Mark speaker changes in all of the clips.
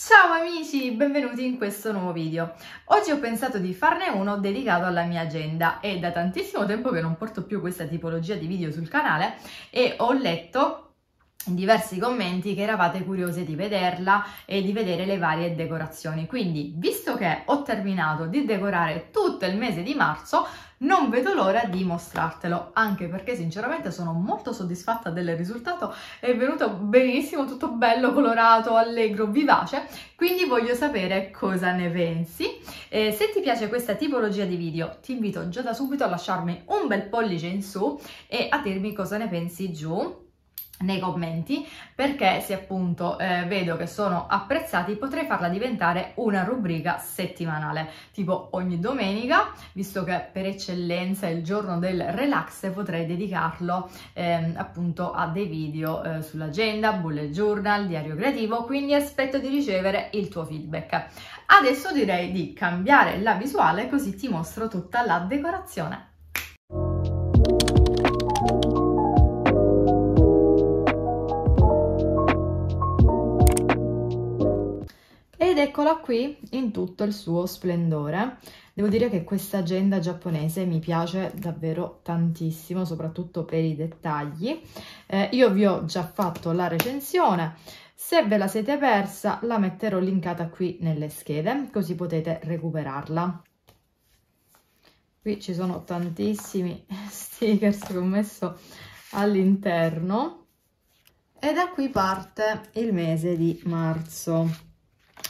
Speaker 1: Ciao amici, benvenuti in questo nuovo video. Oggi ho pensato di farne uno dedicato alla mia agenda. È da tantissimo tempo che non porto più questa tipologia di video sul canale e ho letto diversi commenti che eravate curiosi di vederla e di vedere le varie decorazioni. Quindi, visto che ho terminato di decorare tutto il mese di marzo, non vedo l'ora di mostrartelo, anche perché sinceramente sono molto soddisfatta del risultato, è venuto benissimo, tutto bello, colorato, allegro, vivace, quindi voglio sapere cosa ne pensi. Eh, se ti piace questa tipologia di video ti invito già da subito a lasciarmi un bel pollice in su e a dirmi cosa ne pensi giù nei commenti perché se appunto eh, vedo che sono apprezzati potrei farla diventare una rubrica settimanale tipo ogni domenica visto che per eccellenza è il giorno del relax potrei dedicarlo eh, appunto a dei video eh, sull'agenda bullet journal diario creativo quindi aspetto di ricevere il tuo feedback adesso direi di cambiare la visuale così ti mostro tutta la decorazione Eccola qui in tutto il suo splendore. Devo dire che questa agenda giapponese mi piace davvero tantissimo, soprattutto per i dettagli. Eh, io vi ho già fatto la recensione, se ve la siete persa la metterò linkata qui nelle schede, così potete recuperarla. Qui ci sono tantissimi stickers che ho messo all'interno e da qui parte il mese di marzo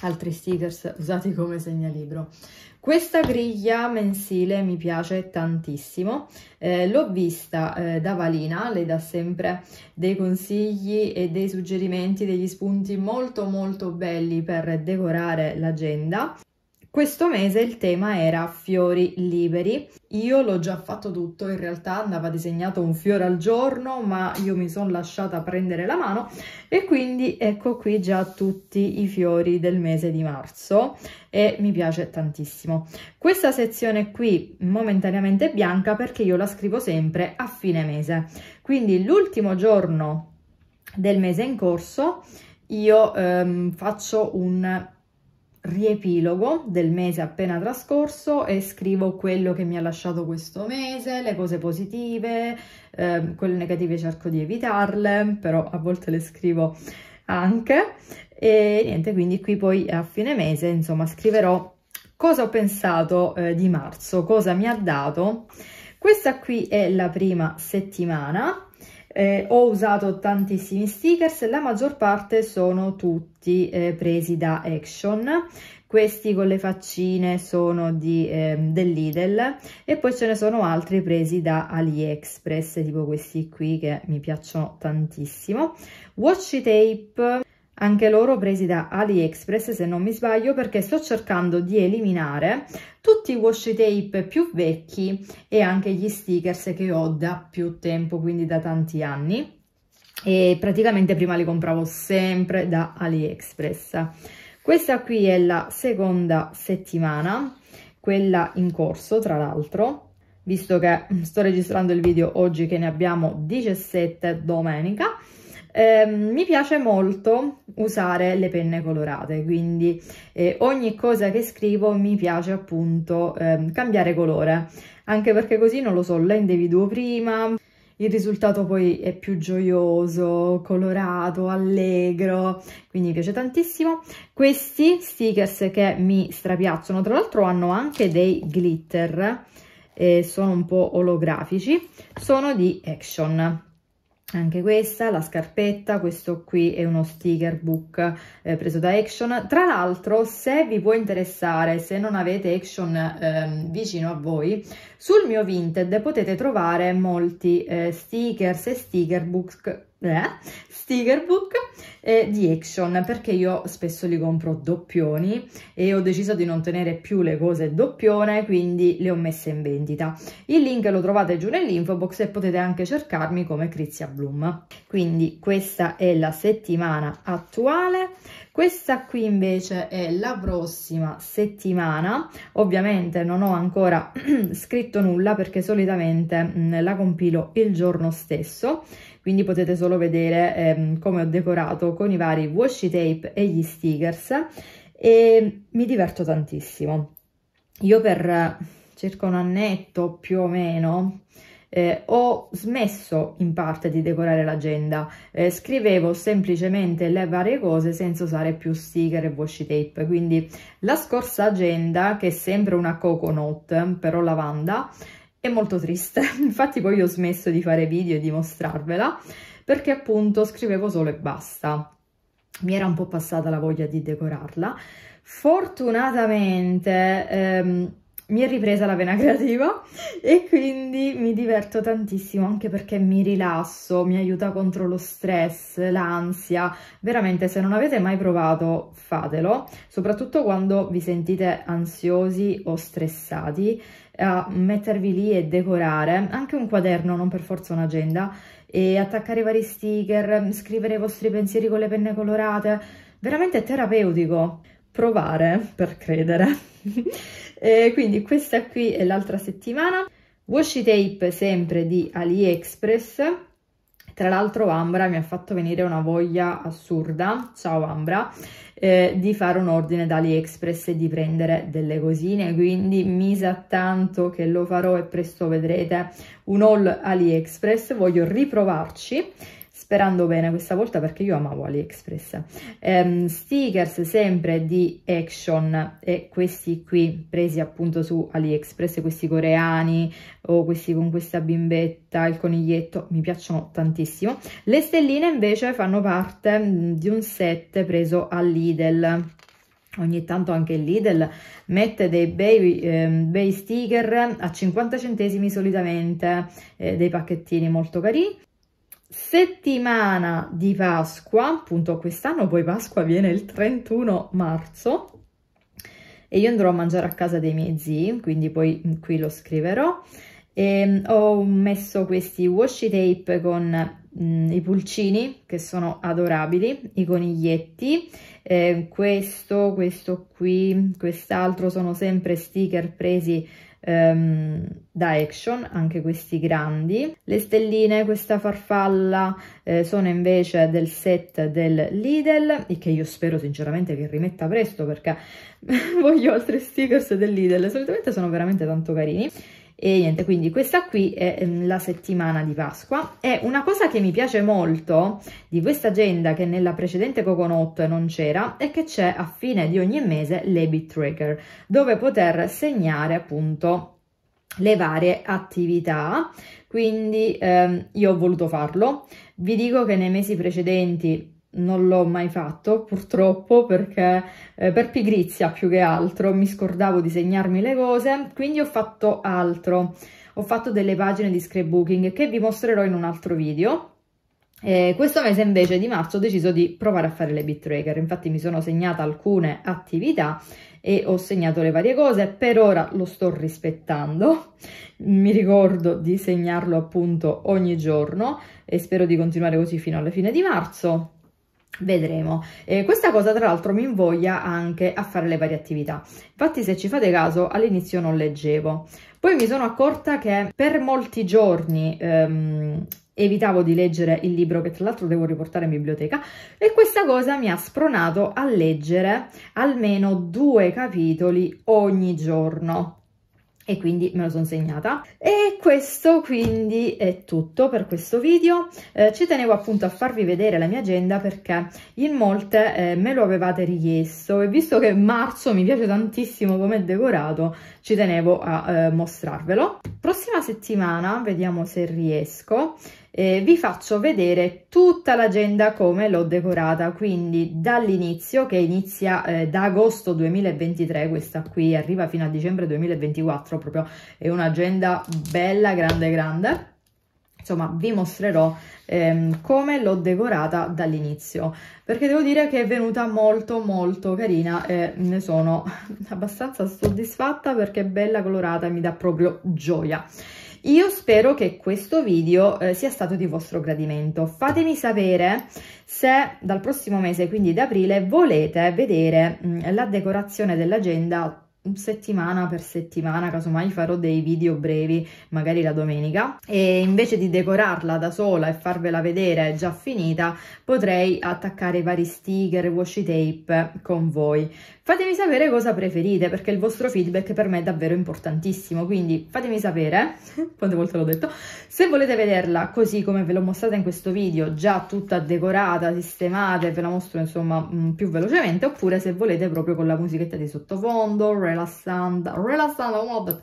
Speaker 1: altri stickers usati come segnalibro. Questa griglia mensile mi piace tantissimo, eh, l'ho vista eh, da Valina, lei dà sempre dei consigli e dei suggerimenti, degli spunti molto molto belli per decorare l'agenda. Questo mese il tema era fiori liberi io l'ho già fatto tutto, in realtà andava disegnato un fiore al giorno, ma io mi sono lasciata prendere la mano e quindi ecco qui già tutti i fiori del mese di marzo e mi piace tantissimo. Questa sezione qui momentaneamente è bianca perché io la scrivo sempre a fine mese, quindi l'ultimo giorno del mese in corso io ehm, faccio un riepilogo del mese appena trascorso e scrivo quello che mi ha lasciato questo mese, le cose positive, eh, quelle negative cerco di evitarle, però a volte le scrivo anche e niente, quindi qui poi a fine mese, insomma, scriverò cosa ho pensato eh, di marzo, cosa mi ha dato. Questa qui è la prima settimana eh, ho usato tantissimi stickers, la maggior parte sono tutti eh, presi da Action, questi con le faccine sono di, eh, dell'Idel e poi ce ne sono altri presi da AliExpress, tipo questi qui che mi piacciono tantissimo. Washi tape anche loro presi da AliExpress se non mi sbaglio perché sto cercando di eliminare tutti i washi tape più vecchi e anche gli stickers che ho da più tempo quindi da tanti anni e praticamente prima li compravo sempre da AliExpress questa qui è la seconda settimana quella in corso tra l'altro visto che sto registrando il video oggi che ne abbiamo 17 domenica eh, mi piace molto usare le penne colorate, quindi eh, ogni cosa che scrivo mi piace appunto eh, cambiare colore, anche perché così non lo so, la individuo prima, il risultato poi è più gioioso, colorato, allegro, quindi mi piace tantissimo. Questi stickers che mi strapiazzano, tra l'altro hanno anche dei glitter, eh, sono un po' olografici, sono di Action anche questa, la scarpetta, questo qui è uno sticker book eh, preso da Action. Tra l'altro, se vi può interessare, se non avete Action eh, vicino a voi, sul mio Vinted potete trovare molti eh, stickers e sticker book eh, sticker book eh, di Action perché io spesso li compro doppioni e ho deciso di non tenere più le cose doppione quindi le ho messe in vendita. Il link lo trovate giù nell'info box e potete anche cercarmi come Crizia Bloom. Quindi questa è la settimana attuale questa qui invece è la prossima settimana, ovviamente non ho ancora scritto nulla perché solitamente mh, mm, la compilo il giorno stesso, quindi potete solo vedere ehm, come ho decorato con i vari washi tape e gli stickers e mi diverto tantissimo. Io per eh, circa un annetto più o meno eh, ho smesso in parte di decorare l'agenda, eh, scrivevo semplicemente le varie cose senza usare più sticker e washi tape, quindi la scorsa agenda, che è sempre una coconut, eh, però lavanda, è molto triste, infatti poi ho smesso di fare video e di mostrarvela, perché appunto scrivevo solo e basta. Mi era un po' passata la voglia di decorarla. Fortunatamente... Ehm, mi è ripresa la vena creativa e quindi mi diverto tantissimo anche perché mi rilasso, mi aiuta contro lo stress, l'ansia. Veramente se non avete mai provato fatelo, soprattutto quando vi sentite ansiosi o stressati, a eh, mettervi lì e decorare anche un quaderno, non per forza un'agenda, e attaccare i vari sticker, scrivere i vostri pensieri con le penne colorate, veramente è terapeutico provare per credere. e quindi questa qui è l'altra settimana. Washi tape sempre di AliExpress. Tra l'altro Ambra mi ha fatto venire una voglia assurda, ciao Ambra, eh, di fare un ordine da AliExpress e di prendere delle cosine, quindi mi sa tanto che lo farò e presto vedrete un haul AliExpress, voglio riprovarci sperando bene questa volta perché io amavo AliExpress. Ehm, stickers sempre di Action e questi qui presi appunto su AliExpress, questi coreani o questi con questa bimbetta, il coniglietto, mi piacciono tantissimo. Le stelline invece fanno parte mm, di un set preso a Lidl ogni tanto anche il Lidl mette dei bei, eh, bei sticker a 50 centesimi solitamente, eh, dei pacchettini molto carini settimana di Pasqua, appunto quest'anno poi Pasqua viene il 31 marzo e io andrò a mangiare a casa dei miei zii, quindi poi mm, qui lo scriverò. E ehm, ho messo questi washi tape con mh, mm, i pulcini che sono adorabili, i coniglietti, eh, questo, questo qui, quest'altro sono sempre sticker presi ehm, da action, anche questi grandi. Le stelline, questa farfalla, eh, sono invece del set del Lidl, e che io spero sinceramente che rimetta presto perché voglio altri stickers del Lidl, solitamente sono veramente tanto carini. E niente, quindi questa qui è ehm, la settimana di Pasqua. E una cosa che mi piace molto di questa agenda che nella precedente Coconut non c'era è che c'è a fine di ogni mese l'Ebit Tracker, dove poter segnare appunto le varie attività quindi ehm, io ho voluto farlo vi dico che nei mesi precedenti non l'ho mai fatto purtroppo perché eh, per pigrizia più che altro mi scordavo di segnarmi le cose quindi ho fatto altro ho fatto delle pagine di scrapbooking che vi mostrerò in un altro video eh, questo mese invece di marzo ho deciso di provare a fare le BitTracker, infatti mi sono segnata alcune attività e ho segnato le varie cose, per ora lo sto rispettando, mi ricordo di segnarlo appunto ogni giorno e spero di continuare così fino alla fine di marzo. Vedremo. Eh, questa cosa tra l'altro mi invoglia anche a fare le varie attività. Infatti se ci fate caso all'inizio non leggevo. Poi mi sono accorta che per molti giorni ehm, evitavo di leggere il libro che tra l'altro devo riportare in biblioteca e questa cosa mi ha spronato a leggere almeno due capitoli ogni giorno e quindi me lo sono segnata e questo quindi è tutto per questo video eh, ci tenevo appunto a farvi vedere la mia agenda perché in molte eh, me lo avevate richiesto e visto che marzo mi piace tantissimo come è decorato ci tenevo a eh, mostrarvelo prossima settimana vediamo se riesco eh, vi faccio vedere tutta l'agenda come l'ho decorata, quindi dall'inizio che inizia eh, da agosto 2023, questa qui arriva fino a dicembre 2024, proprio è un'agenda bella, grande, grande. Insomma, vi mostrerò ehm, come l'ho decorata dall'inizio, perché devo dire che è venuta molto molto carina e ne sono abbastanza soddisfatta perché è bella colorata e mi dà proprio gioia. Io spero che questo video eh, sia stato di vostro gradimento. Fatemi sapere se dal prossimo mese, quindi da aprile, volete vedere mh, mm, la decorazione dell'agenda settimana per settimana, casomai farò dei video brevi, magari la domenica, e invece di decorarla da sola e farvela vedere già finita, potrei attaccare vari sticker, washi tape con voi. Fatemi sapere cosa preferite, perché il vostro feedback per me è davvero importantissimo, quindi fatemi sapere, quante volte l'ho detto, se volete vederla così come ve l'ho mostrata in questo video, già tutta decorata, sistemata, e ve la mostro insomma mm, più velocemente, oppure se volete proprio con la musichetta di sottofondo, rilassante, rilassante, modo,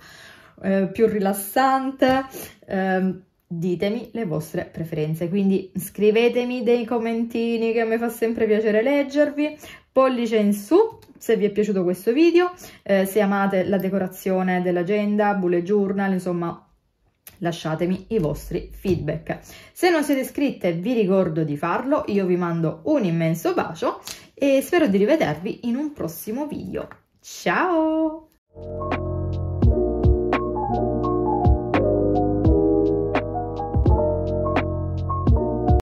Speaker 1: oh, eh, più rilassante, eh, ditemi le vostre preferenze quindi scrivetemi dei commentini che mi fa sempre piacere leggervi pollice in su se vi è piaciuto questo video, eh, se amate la decorazione dell'agenda, bullet journal, insomma lasciatemi i vostri feedback. Se non siete iscritte vi ricordo di farlo, io vi mando un immenso bacio e spero di rivedervi in un prossimo video. Ciao!